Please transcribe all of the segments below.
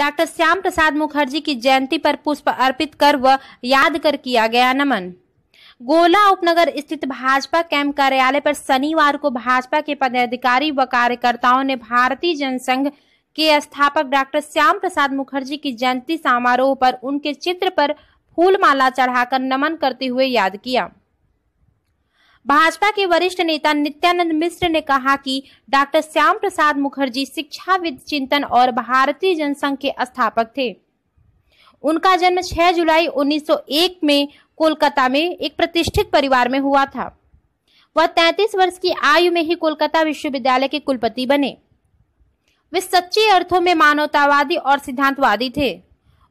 doctor Shyam प्रसाद मुखर्जी की जयंती पर पुष्प अर्पित कर व याद कर किया गया नमन गोला उपनगर स्थित भाजपा कैंप कार्यालय पर शनिवार को भाजपा के पदाधिकारी व कार्यकर्ताओं ने भारतीय जनसंघ के स्थापक डॉक्टर श्याम प्रसाद मुखर्जी की जयंती समारोह पर उनके चित्र पर फूलमाला चढ़ाकर नमन करते हुए याद किया भाजपा के वरिष्ठ नेता नित्यानंद मिश्र ने कहा कि डॉक्टर श्याम प्रसाद मुखर्जी शिक्षाविद चिंतन और भारतीय जनसंघ के स्थापक थे उनका जन्म 6 जुलाई 1901 में कोलकाता में एक प्रतिष्ठित परिवार में हुआ था वह 33 वर्ष की आयु में ही कोलकाता विश्वविद्यालय के कुलपति बने वे सच्चे अर्थों में मानवतावादी और सिद्धांतवादी थे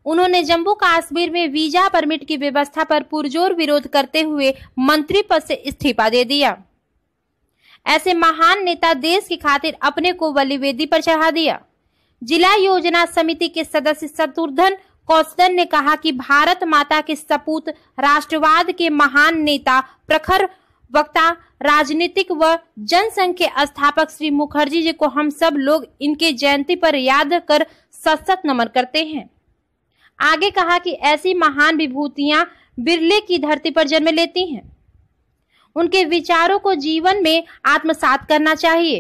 उन्होंने जम्मू कश्मीर में वीजा परमिट की व्यवस्था पर पुरजोर विरोध करते हुए मंत्री पद से इस्तीफा दे दिया ऐसे महान नेता देश की खातिर अपने को बलिवेदी पर चढ़ा दिया जिला योजना समिति के सदस्य शत्रुघ्न कौशन ने कहा कि भारत माता के सपूत राष्ट्रवाद के महान नेता प्रखर वक्ता राजनीतिक व जनसंघ के स्थापक श्री मुखर्जी जी को हम सब लोग इनके जयंती पर याद कर सशक्त नमन करते हैं आगे कहा कि ऐसी महान विभूतियां बिरले की धरती पर जन्म लेती हैं उनके विचारों को जीवन में आत्मसात करना चाहिए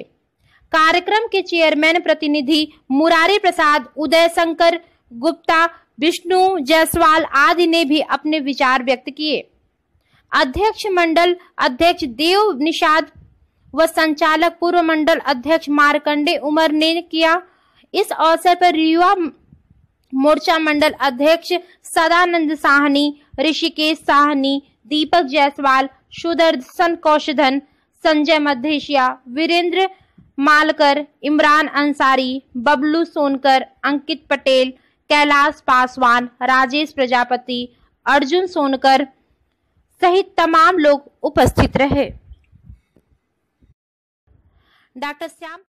कार्यक्रम के चेयरमैन प्रतिनिधि मुरारी प्रसाद उदय शंकर गुप्ता विष्णु जायसवाल आदि ने भी अपने विचार व्यक्त किए अध्यक्ष मंडल अध्यक्ष देव निषाद व संचालक पूर्व मंडल अध्यक्ष मारकंडे उमर ने किया इस अवसर पर युवा मोर्चा मंडल अध्यक्ष सदानंद साहनी ऋषिकेश साहनी दीपक जायसवाल सुदर्शन कौशधन संजय मधेशिया वीरेंद्र मालकर इमरान अंसारी बबलू सोनकर अंकित पटेल कैलाश पासवान राजेश प्रजापति अर्जुन सोनकर सहित तमाम लोग उपस्थित रहे डॉक्टर श्याम